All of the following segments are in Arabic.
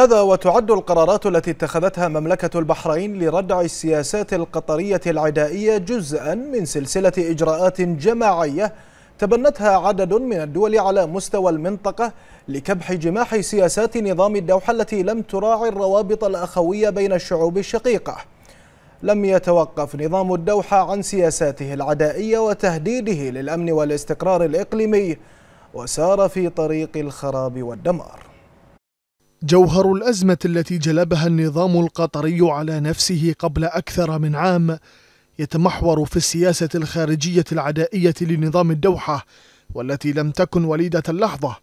هذا وتعد القرارات التي اتخذتها مملكة البحرين لردع السياسات القطرية العدائية جزءا من سلسلة إجراءات جماعية تبنتها عدد من الدول على مستوى المنطقة لكبح جماح سياسات نظام الدوحة التي لم تراعي الروابط الأخوية بين الشعوب الشقيقة لم يتوقف نظام الدوحة عن سياساته العدائية وتهديده للأمن والاستقرار الإقليمي وسار في طريق الخراب والدمار جوهر الأزمة التي جلبها النظام القطري على نفسه قبل أكثر من عام يتمحور في السياسة الخارجية العدائية لنظام الدوحة والتي لم تكن وليدة اللحظة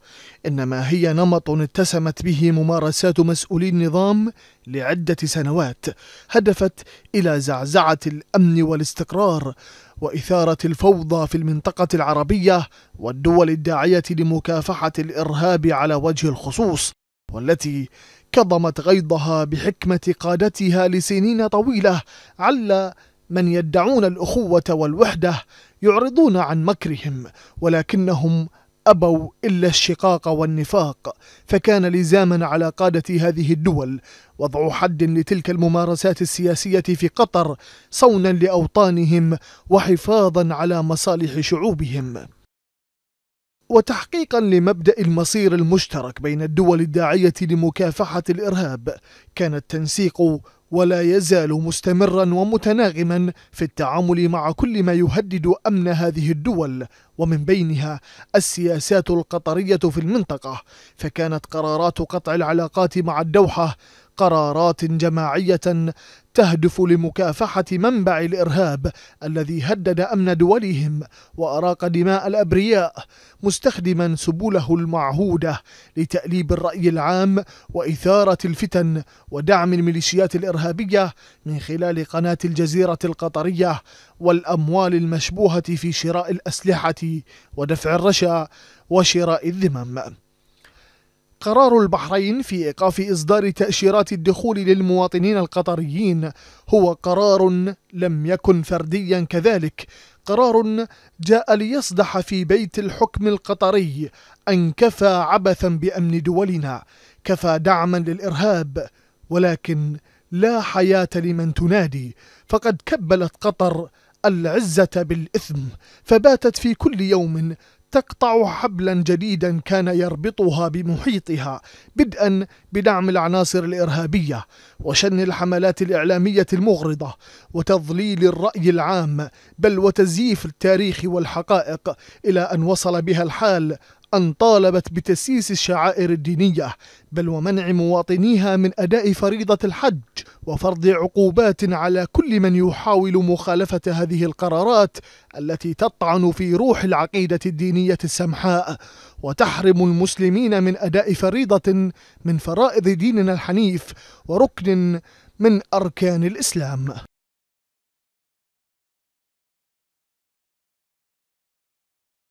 إنما هي نمط اتسمت به ممارسات مسؤولي النظام لعدة سنوات هدفت إلى زعزعة الأمن والاستقرار وإثارة الفوضى في المنطقة العربية والدول الداعية لمكافحة الإرهاب على وجه الخصوص والتي كظمت غيظها بحكمة قادتها لسنين طويلة عل من يدعون الأخوة والوحدة يعرضون عن مكرهم ولكنهم أبوا إلا الشقاق والنفاق فكان لزاما على قادة هذه الدول وضع حد لتلك الممارسات السياسية في قطر صونا لأوطانهم وحفاظا على مصالح شعوبهم وتحقيقا لمبدا المصير المشترك بين الدول الداعيه لمكافحه الارهاب كان التنسيق ولا يزال مستمرا ومتناغما في التعامل مع كل ما يهدد امن هذه الدول ومن بينها السياسات القطريه في المنطقه فكانت قرارات قطع العلاقات مع الدوحه قرارات جماعية تهدف لمكافحة منبع الإرهاب الذي هدد أمن دولهم وأراق دماء الأبرياء مستخدما سبله المعهودة لتأليب الرأي العام وإثارة الفتن ودعم الميليشيات الإرهابية من خلال قناة الجزيرة القطرية والأموال المشبوهة في شراء الأسلحة ودفع الرشا وشراء الذمم قرار البحرين في إيقاف إصدار تأشيرات الدخول للمواطنين القطريين هو قرار لم يكن فرديا كذلك قرار جاء ليصدح في بيت الحكم القطري أن كفى عبثا بأمن دولنا كفى دعما للإرهاب ولكن لا حياة لمن تنادي فقد كبلت قطر العزة بالإثم فباتت في كل يوم تقطع حبلا جديدا كان يربطها بمحيطها بدءا بدعم العناصر الارهابيه وشن الحملات الاعلاميه المغرضه وتضليل الراي العام بل وتزييف التاريخ والحقائق الى ان وصل بها الحال أن طالبت بتسييس الشعائر الدينية بل ومنع مواطنيها من أداء فريضة الحج وفرض عقوبات على كل من يحاول مخالفة هذه القرارات التي تطعن في روح العقيدة الدينية السمحاء وتحرم المسلمين من أداء فريضة من فرائض ديننا الحنيف وركن من أركان الإسلام